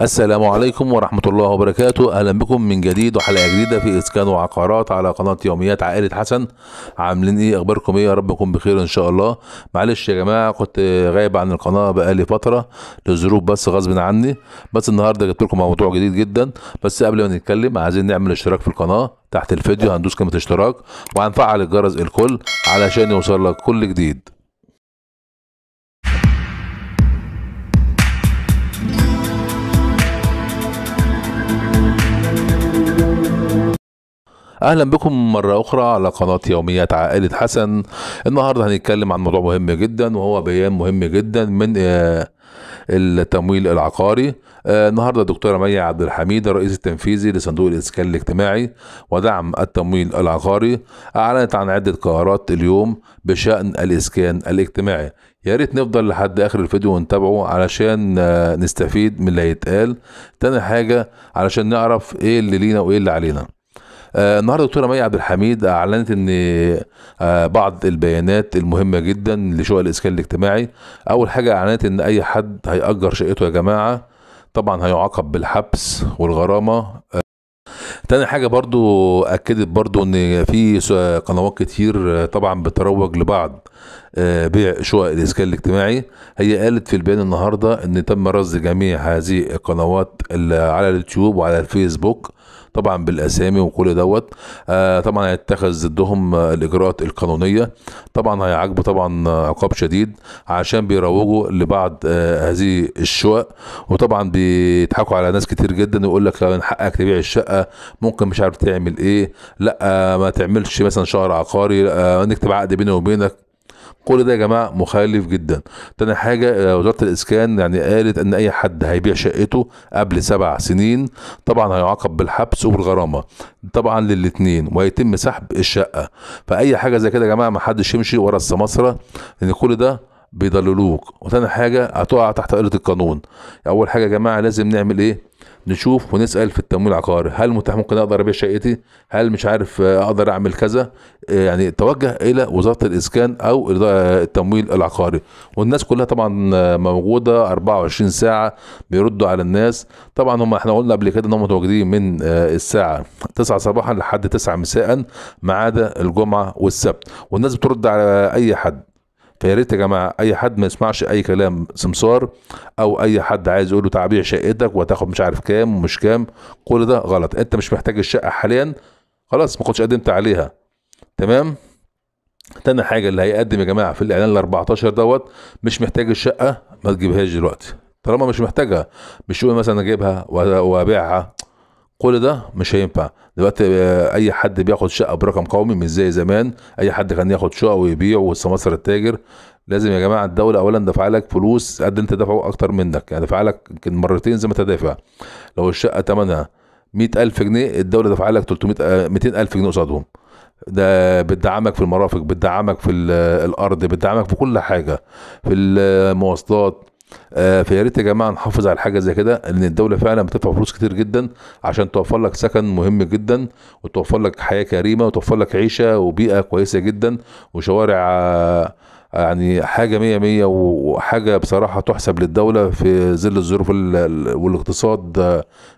السلام عليكم ورحمة الله وبركاته أهلا بكم من جديد وحلقة جديدة في إسكان وعقارات على قناة يوميات عائلة حسن عاملين إيه أخباركم إيه يا ربكم بخير إن شاء الله معلش يا جماعة كنت غايب عن القناة بقالي فترة لظروف بس غصب عني بس النهاردة جبت لكم موضوع جديد جدا بس قبل ما نتكلم عايزين نعمل اشتراك في القناة تحت الفيديو هندوس كلمة اشتراك وهنفعل الجرس الكل علشان يوصل لك كل جديد اهلا بكم مره اخرى على قناه يوميات عائله حسن النهارده هنتكلم عن موضوع مهم جدا وهو بيان مهم جدا من آه، التمويل العقاري آه، النهارده الدكتوره مي عبد الحميد الرئيس التنفيذي لصندوق الاسكان الاجتماعي ودعم التمويل العقاري اعلنت عن عده قرارات اليوم بشان الاسكان الاجتماعي يا ريت نفضل لحد اخر الفيديو ونتابعه علشان آه، نستفيد من اللي هيتقال تاني حاجه علشان نعرف ايه اللي لينا وايه اللي علينا آه، النهارده الدكتوره مي عبد الحميد اعلنت ان آه، بعض البيانات المهمه جدا لشقق الاسكان الاجتماعي اول حاجه اعلنت ان اي حد هيأجر شقته يا جماعه طبعا هيعاقب بالحبس والغرامه تاني حاجة برضو أكدت برضو إن في قنوات كتير طبعا بتروج لبعض آه، بيع شقق الإسكان الاجتماعي هي قالت في البيان النهاردة إن تم رصد جميع هذه القنوات اللي على اليوتيوب وعلى الفيسبوك طبعا بالاسامي وكل دوت آه طبعا هيتخذ ضدهم الاجراءات القانونيه طبعا هيعاقبوا طبعا عقاب شديد عشان بيروجوا لبعض آه هذه الشقق وطبعا بيضحكوا على ناس كتير جدا ويقول لك من حقك تبيع الشقه ممكن مش عارف تعمل ايه لا آه، ما تعملش مثلا شهر عقاري لا آه، نكتب عقد بيني وبينك كل ده يا جماعه مخالف جدا تاني حاجه آه، وزاره الاسكان يعني قالت ان اي حد هيبيع شقته قبل سبع سنين طبعا هيعاقب بالحبس وبالغرامه طبعا للاثنين وهيتم سحب الشقه فاي حاجه زي كده يا جماعه ما حدش يمشي ورا السماسره لان كل ده بيضللوك وتاني حاجه هتقع تحت قله القانون اول حاجه يا جماعه لازم نعمل ايه نشوف ونسال في التمويل العقاري هل متاح ممكن اقدر ابيع شقتي هل مش عارف آه، اقدر اعمل كذا آه، يعني توجه الى وزاره الاسكان او التمويل العقاري والناس كلها طبعا آه، موجوده 24 ساعه بيردوا على الناس طبعا هم احنا قلنا قبل كده ان هم متواجدين من الساعه 9 صباحا لحد 9 مساء ما عدا الجمعه والسبت والناس بترد على اي حد فيا ريت يا جماعه اي حد ما يسمعش اي كلام سمسار او اي حد عايز يقول له تعبيع شقتك وهتاخد مش عارف كام ومش كام كل ده غلط انت مش محتاج الشقه حاليا خلاص ما كنتش قدمت عليها تمام تاني حاجه اللي هيقدم يا جماعه في الاعلان ال 14 دوت مش محتاج الشقه ما تجيبهاش دلوقتي طالما مش محتاجها مش يقول مثلا اجيبها وابيعها كل ده مش هينفع دلوقتي آه، اي حد بياخد شقه برقم قومي مش زي زمان اي حد كان ياخد شقه ويبيع والسماسر التاجر لازم يا جماعه الدوله اولا دفع لك فلوس قد انت دفعه اكتر منك يعني دفع لك يمكن مرتين زي ما انت دافع لو الشقه ثمنها 100000 جنيه الدوله دفع لك 300 200000 آه، جنيه قصادهم ده بتدعمك في المرافق بتدعمك في آه، الارض بتدعمك في كل حاجه في المواصلات آه، فيا ريت يا جماعه نحافظ على حاجه زي كده لان الدوله فعلا بتدفع فلوس كتير جدا عشان توفر لك سكن مهم جدا وتوفر لك حياه كريمه وتوفر لك عيشه وبيئه كويسه جدا وشوارع آه، يعني حاجة مية مية وحاجة بصراحة تحسب للدولة في ظل الظروف والاقتصاد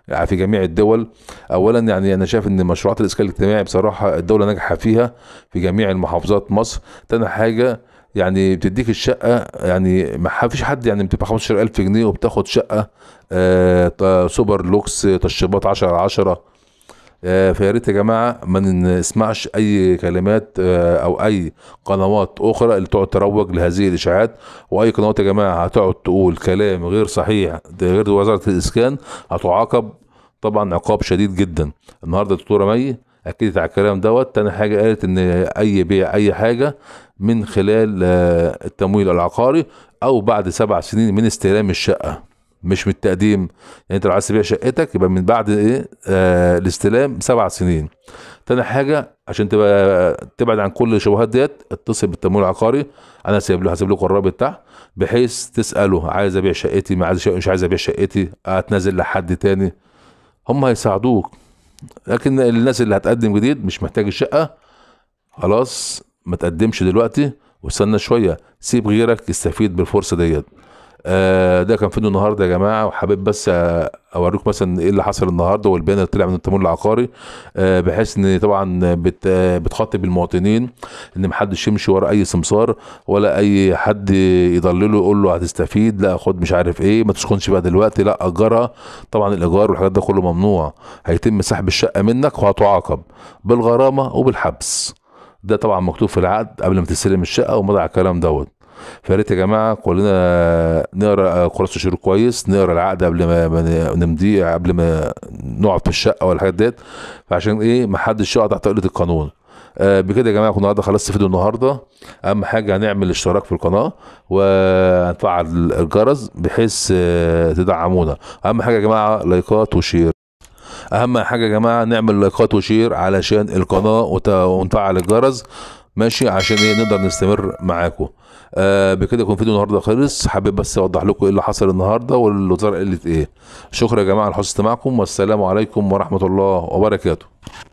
آه، في جميع الدول أولا يعني أنا شايف أن مشروعات الإسكان الاجتماعي بصراحة الدولة ناجحة فيها في جميع المحافظات مصر تاني حاجة يعني بتديك الشقه يعني ما فيش حد يعني بتبقى 15000 جنيه وبتاخد شقه آه سوبر لوكس تشطيبات 10 على 10 آه فيا ريت يا جماعه ما نسمعش اي كلمات آه او اي قنوات اخرى اللي تقعد تروج لهذه الاشاعات واي قنوات يا جماعه هتقعد تقول كلام غير صحيح غير وزاره الاسكان هتعاقب طبعا عقاب شديد جدا النهارده الدكتوره مي اكدت على الكلام دوت تاني حاجه قالت ان اي بيع اي حاجه من خلال آه، التمويل العقاري او بعد سبع سنين من استلام الشقه مش من التقديم يعني انت لو عايز تبيع شقتك يبقى من بعد ايه آه الاستلام سبع سنين تاني حاجه عشان تبقى تبعد عن كل الشبهات ديت اتصل بالتمويل العقاري انا سايب له هسيب لكم الرابط بتاع بحيث تساله عايز ابيع شقتي ما عايز مش عايز ابيع شقتي اتنازل لحد تاني هم هيساعدوك لكن الناس اللي هتقدم جديد مش محتاج الشقه خلاص ما تقدمش دلوقتي واستنى شويه سيب غيرك يستفيد بالفرصه ديت آه، ده كان فيديو النهارده يا جماعه وحابب بس اوريكم مثلا ايه اللي حصل النهارده والبيان اللي طلع من التمويل العقاري آه، بحيث ان طبعا بتخاطب المواطنين ان محدش يمشي ورا اي سمسار ولا اي حد يضلله يقول له هتستفيد لا خد مش عارف ايه ما تسكنش بقى دلوقتي لا اجرها طبعا الايجار والحاجات ده كله ممنوع هيتم سحب الشقه منك وهتعاقب بالغرامه وبالحبس ده طبعا مكتوب في العقد قبل ما تستلم الشقه ومضى على الكلام دوت فريت يا جماعه كلنا نقرا خلاص الشير كويس نقرا العقد قبل ما نمضيه قبل ما نقعد في الشقه ولا الحاجات ديت فعشان ايه ما حدش يقع تحت قله القانون آه، بكده يا جماعه النهارده خلصت فيديو النهارده اهم حاجه هنعمل اشتراك في القناه وهنفعل الجرس بحيث آه، تدعمونا اهم حاجه يا جماعه لايكات وشير اهم حاجه يا جماعه نعمل لايكات وشير علشان القناه ونفعل الجرس ماشي عشان ايه نقدر نستمر معاكم آه بكده يكون فيديو النهارده خلص حابب بس اوضح لكم ايه اللي حصل النهارده والوزاره قالت ايه شكرا يا جماعه لحسن استماعكم والسلام عليكم ورحمه الله وبركاته